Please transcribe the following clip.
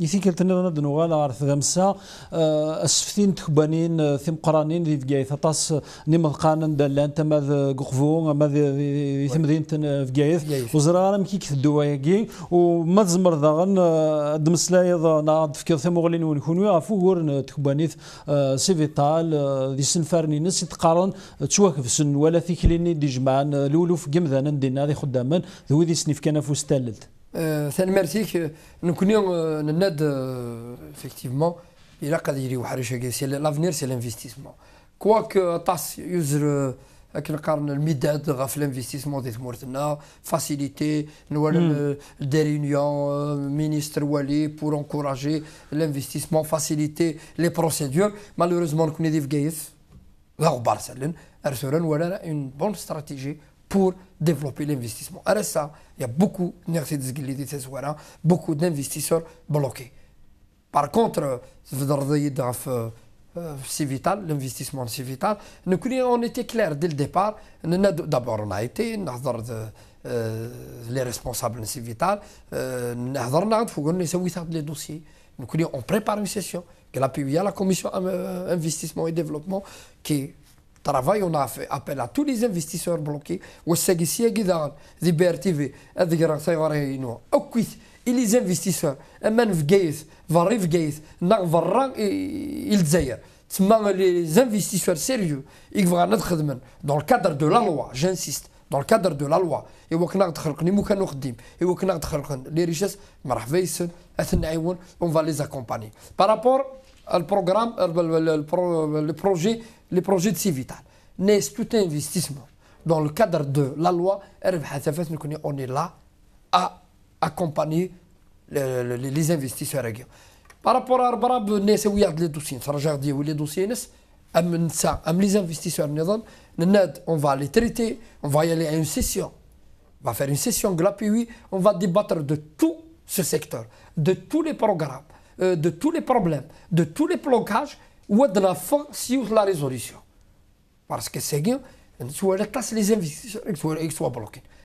يثيكل تنظر تنظن دنوغال عارف غمسا آه، السفتين تخبانين آه، قرانين ذي فقايث أطاس قانن دلان تما قخفو ما ذي ثمدين آه، فقايث وزرارة مكيك الدوايقي وما تزمر ذاغن دمسلايض نعض فكر ثمغلين ونكونوا عفو غورن تخبانيث سيفيتال ذي سنفارني نسي تقارن تشوك في سن ولا ثيكليني دي جمعان لولوف جمذانا دينا ذي خداما ذوي ذي سنيف كان فوستالت Euh, merci que nous pouvons une aider, effectivement, et l'avenir c'est l'investissement. Quoi que vous ayez, euh, avec le de l'investissement, facilité, nous faciliter hmm. des réunions, euh, ministres ministre pour encourager l'investissement, faciliter les procédures, malheureusement, nous avons une bonne stratégie, pour développer l'investissement. ça, il y a beaucoup de beaucoup d'investisseurs bloqués. Par contre, euh, euh, euh, Civital, l'investissement Civital, nous on était clair dès le départ. D'abord, on a été, les responsables de Civital, on a les dossiers. Nous on prépare une session, que la a la Commission Investissement et Développement, qui travail, on a fait appel à tous les investisseurs bloqués. Ou c'est ici à Guidan, Ziber TV, à Dégrin, ça y aura une noix. Au quiz, et les investisseurs, et même Vgeis, Varif Geis, Nan Varang et Ilzeyer. Les investisseurs sérieux, ils vont notre demain, dans le cadre de la loi, j'insiste, dans le cadre de la loi, et vont notre chalk, ni moukan ou khdim, et vont notre chalk, les richesses, marhveisen, ethnaïwen, on va les accompagner. Par rapport, le programme, euh, le, projet, le projet de Civital. vital tout investissement dans le cadre de la loi, on est là à accompagner les, investisseurs. Par rapport à Arbarab, dossiers, dossiers, les investisseurs, on va les traiter, on va y aller à une session. On va faire une session on va débattre de tout ce secteur, de tous les programmes. Euh, de tous les problèmes, de tous les blocages, ou de la fin sur la résolution. Parce que c'est bien, soit la classe les investisseurs, ils sont bloqués.